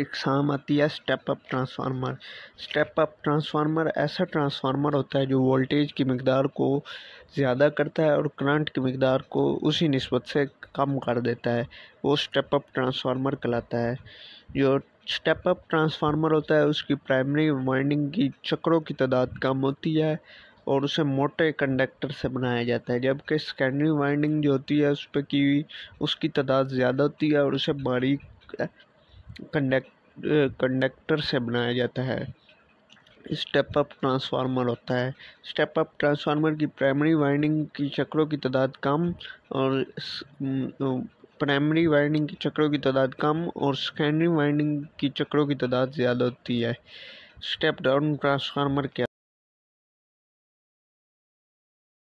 एक शाम आती है step up transformer step up transformer ऐसा ट्रांसफार्मर होता है जो वोल्टेज की मकदार को ज़्यादा करता है और करंट की मकदार को उसी नस्बत से कम कर देता है वो स्टेप अप ट्रांसफार्मर कहलाता है जो स्टेप अप ट्रांसफार्मर होता है उसकी प्राइमरी वाइंडिंग की चक्रों की तादाद कम होती है और उसे मोटे कंडक्टर से बनाया जाता है जबकि सेकेंडरी वाइंडिंग जो होती है उस पर की उसकी तादाद ज़्यादा होती है और उसे बारीक कंडक्ट कंडक्टर uh, से बनाया जाता है स्टेप अप ट्रांसफार्मर होता है स्टेप अप ट्रांसफार्मर की प्राइमरी वाइंडिंग की चक्रों की तादाद कम और प्राइमरी वाइंडिंग mm, uh, की चक्रों की तादाद कम और सेकेंडरी वाइंडिंग की चक्रों की तादाद ज़्यादा होती है स्टेप डाउन ट्रांसफार्मर क्या